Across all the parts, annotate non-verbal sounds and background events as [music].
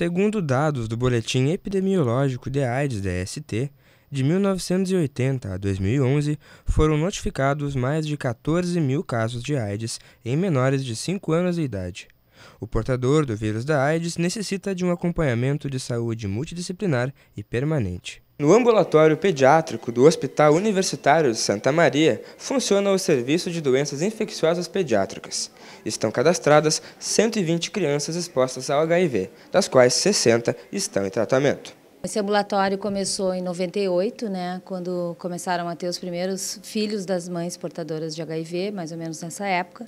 Segundo dados do Boletim Epidemiológico de AIDS DST de 1980 a 2011 foram notificados mais de 14 mil casos de AIDS em menores de 5 anos de idade. O portador do vírus da AIDS necessita de um acompanhamento de saúde multidisciplinar e permanente. No ambulatório pediátrico do Hospital Universitário de Santa Maria, funciona o Serviço de Doenças Infecciosas Pediátricas. Estão cadastradas 120 crianças expostas ao HIV, das quais 60 estão em tratamento. Esse ambulatório começou em 98, né, quando começaram a ter os primeiros filhos das mães portadoras de HIV, mais ou menos nessa época.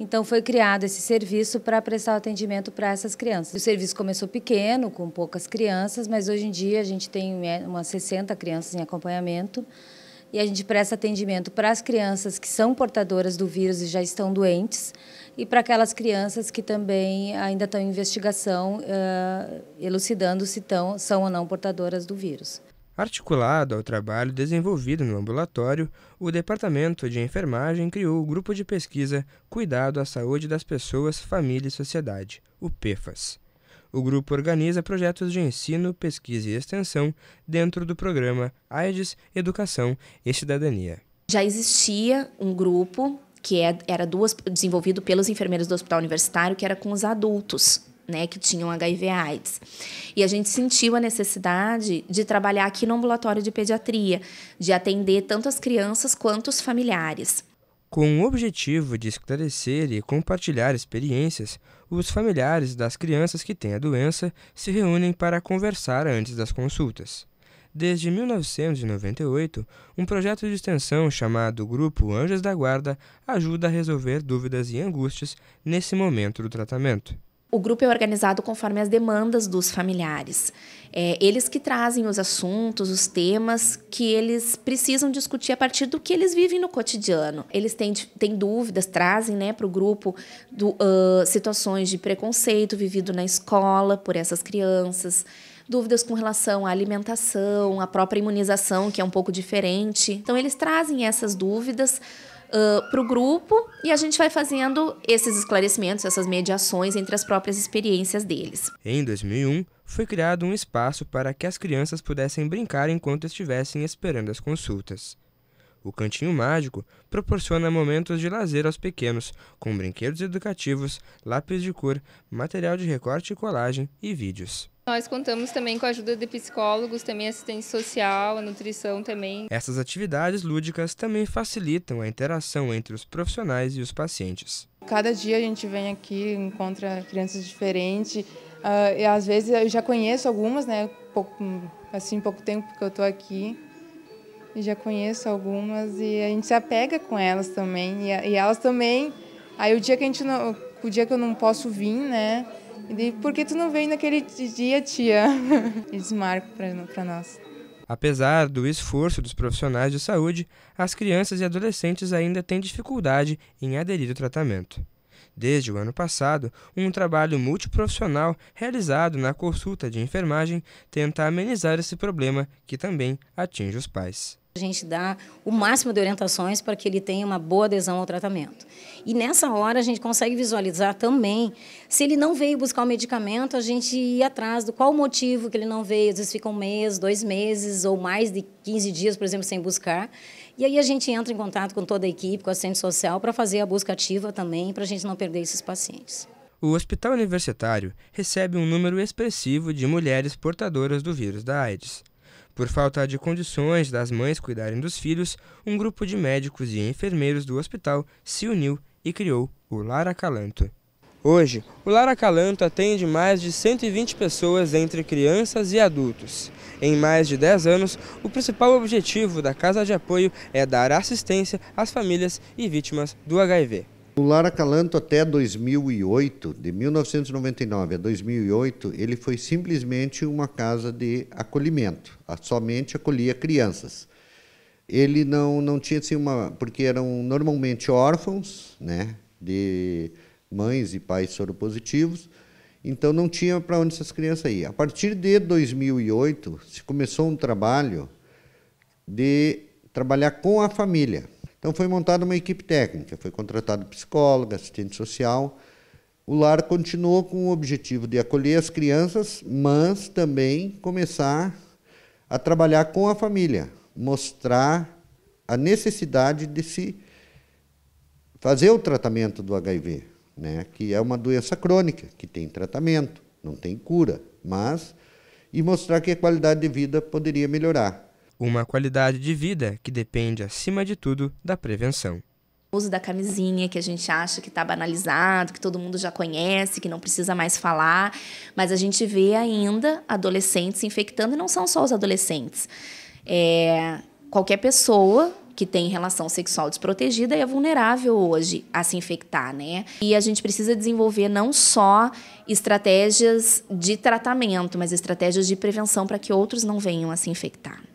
Então foi criado esse serviço para prestar atendimento para essas crianças. O serviço começou pequeno, com poucas crianças, mas hoje em dia a gente tem né, umas 60 crianças em acompanhamento e a gente presta atendimento para as crianças que são portadoras do vírus e já estão doentes e para aquelas crianças que também ainda estão em investigação, eh, elucidando se tão, são ou não portadoras do vírus. Articulado ao trabalho desenvolvido no ambulatório, o Departamento de Enfermagem criou o grupo de pesquisa Cuidado à Saúde das Pessoas, Família e Sociedade, o PEFAS. O grupo organiza projetos de ensino, pesquisa e extensão dentro do programa AIDS, Educação e Cidadania. Já existia um grupo que é, era duas, desenvolvido pelos enfermeiros do Hospital Universitário, que era com os adultos, né, que tinham HIV/AIDS. E a gente sentiu a necessidade de trabalhar aqui no ambulatório de pediatria, de atender tanto as crianças quanto os familiares. Com o objetivo de esclarecer e compartilhar experiências, os familiares das crianças que têm a doença se reúnem para conversar antes das consultas. Desde 1998, um projeto de extensão chamado Grupo Anjos da Guarda ajuda a resolver dúvidas e angústias nesse momento do tratamento. O grupo é organizado conforme as demandas dos familiares. É, eles que trazem os assuntos, os temas que eles precisam discutir a partir do que eles vivem no cotidiano. Eles têm, têm dúvidas, trazem né, para o grupo do, uh, situações de preconceito vivido na escola por essas crianças, dúvidas com relação à alimentação, à própria imunização, que é um pouco diferente. Então, eles trazem essas dúvidas uh, para o grupo e a gente vai fazendo esses esclarecimentos, essas mediações entre as próprias experiências deles. Em 2001, foi criado um espaço para que as crianças pudessem brincar enquanto estivessem esperando as consultas. O Cantinho Mágico proporciona momentos de lazer aos pequenos, com brinquedos educativos, lápis de cor, material de recorte e colagem e vídeos. Nós contamos também com a ajuda de psicólogos, também assistente social, a nutrição também. Essas atividades lúdicas também facilitam a interação entre os profissionais e os pacientes. Cada dia a gente vem aqui, encontra crianças diferentes. Uh, e às vezes eu já conheço algumas, né? Pouco, assim, pouco tempo que eu estou aqui. E já conheço algumas e a gente se apega com elas também. E, e elas também. Aí o dia que a gente não, o dia que eu não posso vir, né? Ele, por que tu não veio naquele dia, tia? [laughs] Eles marcam para nós. Apesar do esforço dos profissionais de saúde, as crianças e adolescentes ainda têm dificuldade em aderir ao tratamento. Desde o ano passado, um trabalho multiprofissional realizado na consulta de enfermagem tenta amenizar esse problema que também atinge os pais. A gente dá o máximo de orientações para que ele tenha uma boa adesão ao tratamento. E nessa hora a gente consegue visualizar também, se ele não veio buscar o medicamento, a gente ir atrás do qual o motivo que ele não veio. Às vezes fica um mês, dois meses ou mais de 15 dias, por exemplo, sem buscar. E aí a gente entra em contato com toda a equipe, com a assistente social, para fazer a busca ativa também, para a gente não perder esses pacientes. O hospital universitário recebe um número expressivo de mulheres portadoras do vírus da AIDS. Por falta de condições das mães cuidarem dos filhos, um grupo de médicos e enfermeiros do hospital se uniu e criou o Lar Acalanto. Hoje, o Lar Acalanto atende mais de 120 pessoas entre crianças e adultos. Em mais de 10 anos, o principal objetivo da Casa de Apoio é dar assistência às famílias e vítimas do HIV. No Lara Calanto até 2008, de 1999 a 2008, ele foi simplesmente uma casa de acolhimento, somente acolhia crianças. Ele não, não tinha assim uma. porque eram normalmente órfãos, né, de mães e pais soropositivos, então não tinha para onde essas crianças iam. A partir de 2008, se começou um trabalho de trabalhar com a família. Então foi montada uma equipe técnica, foi contratado psicólogo, assistente social. O lar continuou com o objetivo de acolher as crianças, mas também começar a trabalhar com a família, mostrar a necessidade de se fazer o tratamento do HIV, né? que é uma doença crônica, que tem tratamento, não tem cura, mas e mostrar que a qualidade de vida poderia melhorar uma qualidade de vida que depende, acima de tudo, da prevenção. O uso da camisinha, que a gente acha que está banalizado, que todo mundo já conhece, que não precisa mais falar, mas a gente vê ainda adolescentes se infectando, e não são só os adolescentes. É, qualquer pessoa que tem relação sexual desprotegida é vulnerável hoje a se infectar, né? E a gente precisa desenvolver não só estratégias de tratamento, mas estratégias de prevenção para que outros não venham a se infectar.